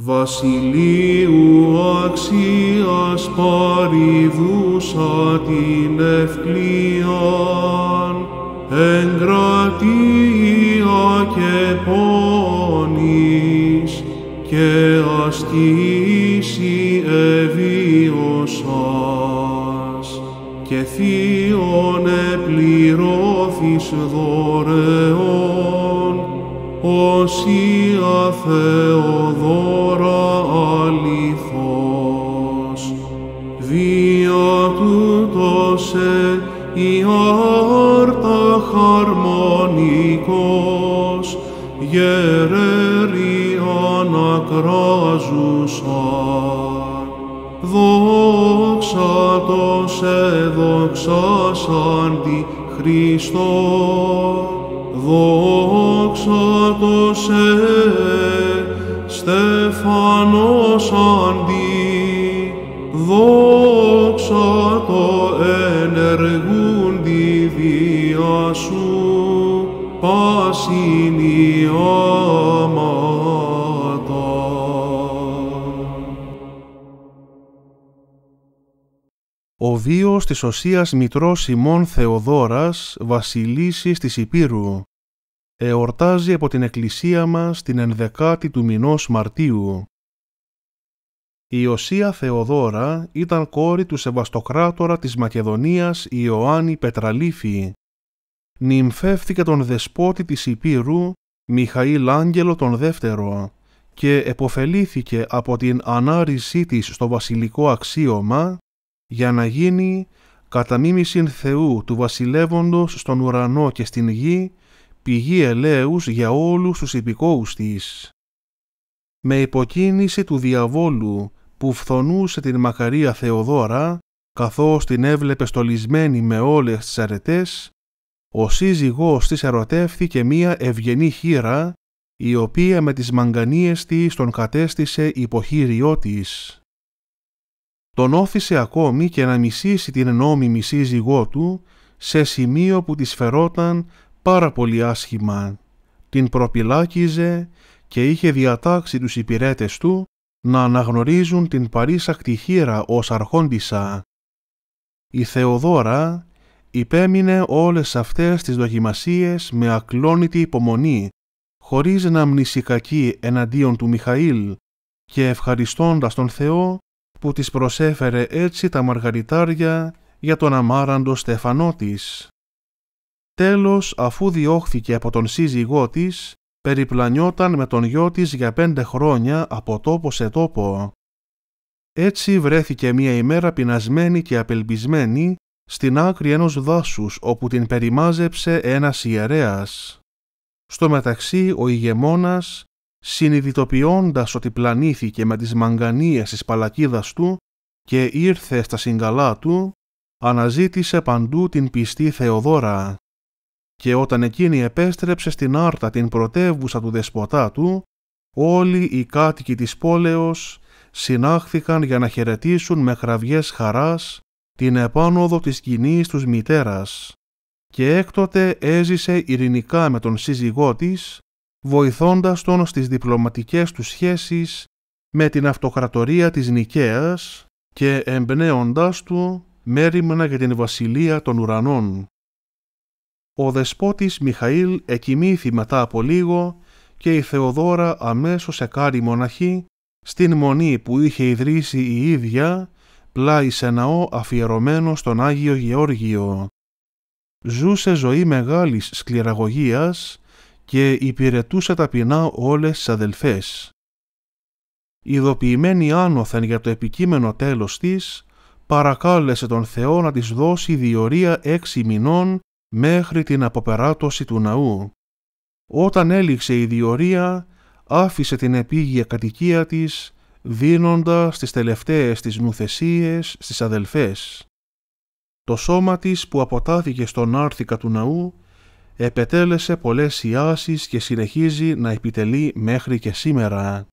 Βασιλείου αξίας παρηδούσα την ευκλίαν, εγκρατεία και πόνης, και ασκήσει ευίωσας, και θείον επληρώθης δωρεών, όσοι αθεοδόν, σὲ η όρτα χαρμονικός γερέριον ακράζουσαν. Δόξα το σε σαν τη Χριστό, δόξα το σε Στεφανός αντί, δόξα Ο βίος της Οσίας Μητρός Σιμών Θεοδώρας βασιλίσης της Υπήρου, εορτάζει από την Εκκλησία μας την ενδεκάτη του μηνός Μαρτίου. Η Οσία Θεοδόρα ήταν κόρη του Σεβαστοκράτορα της Μακεδονίας Ιωάννη Πετραλήφη Νυμφεύθηκε τον δεσπότη της Υπήρου, Μιχαήλ Άγγελο τον δεύτερο, και εποφελήθηκε από την ανάρρησή της στο βασιλικό αξίωμα, για να γίνει κατά μίμησιν Θεού του βασιλεύοντος στον ουρανό και στην γη, πηγή ελέους για όλους τους υπηκόους της. Με υποκίνηση του διαβόλου που φθονούσε την μακαρία Θεοδώρα, καθώς την έβλεπε στολισμένη με όλες τις αρετές, ο σύζυγός της ερωτεύθηκε μία ευγενή χείρα, η οποία με τις μαγκανίες της τον κατέστησε υποχείριό της. Τον όθησε ακόμη και να μισήσει την νόμιμη σύζυγό του σε σημείο που της φερόταν πάρα πολύ άσχημα. Την προπυλάκιζε και είχε διατάξει τους υπηρέτες του να αναγνωρίζουν την παρήσακτη χείρα ως αρχόντισσα. Η Θεοδόρα υπέμεινε όλες αυτές τις δοκιμασίες με ακλόνητη υπομονή, χωρίς να μνησικακεί εναντίον του Μιχαήλ και ευχαριστώντας τον Θεό που της προσέφερε έτσι τα μαργαριτάρια για τον αμάραντο στεφανό Τέλος, αφού διώχθηκε από τον σύζυγό της, περιπλανιόταν με τον γιο της για πέντε χρόνια από τόπο σε τόπο. Έτσι βρέθηκε μία ημέρα πεινασμένη και απελπισμένη στην άκρη ενός δάσους όπου την περιμάζεψε ένας ιερέας. Στο μεταξύ ο ηγεμόνας, συνειδητοποιώντας ότι πλανήθηκε με τις μαγκανίες της παλακίδας του και ήρθε στα συγκαλά του, αναζήτησε παντού την πιστή Θεοδώρα. Και όταν εκείνη επέστρεψε στην Άρτα την πρωτεύουσα του δεσποτά του, όλοι οι κάτοικοι της πόλεως συνάχθηκαν για να χαιρετήσουν με κραυγές χαράς την επάνωδο της κοινής τους μητέρας και έκτοτε έζησε ειρηνικά με τον σύζυγό της, βοηθώντας τον στις διπλωματικές του σχέσεις με την αυτοκρατορία της Νικαίας και εμπνέοντάς του μέρημνα για την βασιλεία των ουρανών. Ο δεσπότης Μιχαήλ εκοιμήθη μετά από λίγο και η Θεοδόρα αμέσως εκάρει μοναχή στην μονή που είχε ιδρύσει η ίδια πλάι σε ναό αφιερωμένο στον Άγιο Γεώργιο. Ζούσε ζωή μεγάλης σκληραγωγίας και υπηρετούσε ταπεινά όλες τις αδελφές. Ειδοποιημένη άνωθεν για το επικείμενο τέλος της, παρακάλεσε τον Θεό να της δώσει διορία έξι μηνών μέχρι την αποπεράτωση του ναού. Όταν έληξε η διορία, άφησε την επίγεια κατοικία της δίνοντας τις τελευταίες τις νουθεσίες στις αδελφές. Το σώμα της που αποτάθηκε στον άρθικα του ναού επετέλεσε πολλές ιάσεις και συνεχίζει να επιτελεί μέχρι και σήμερα.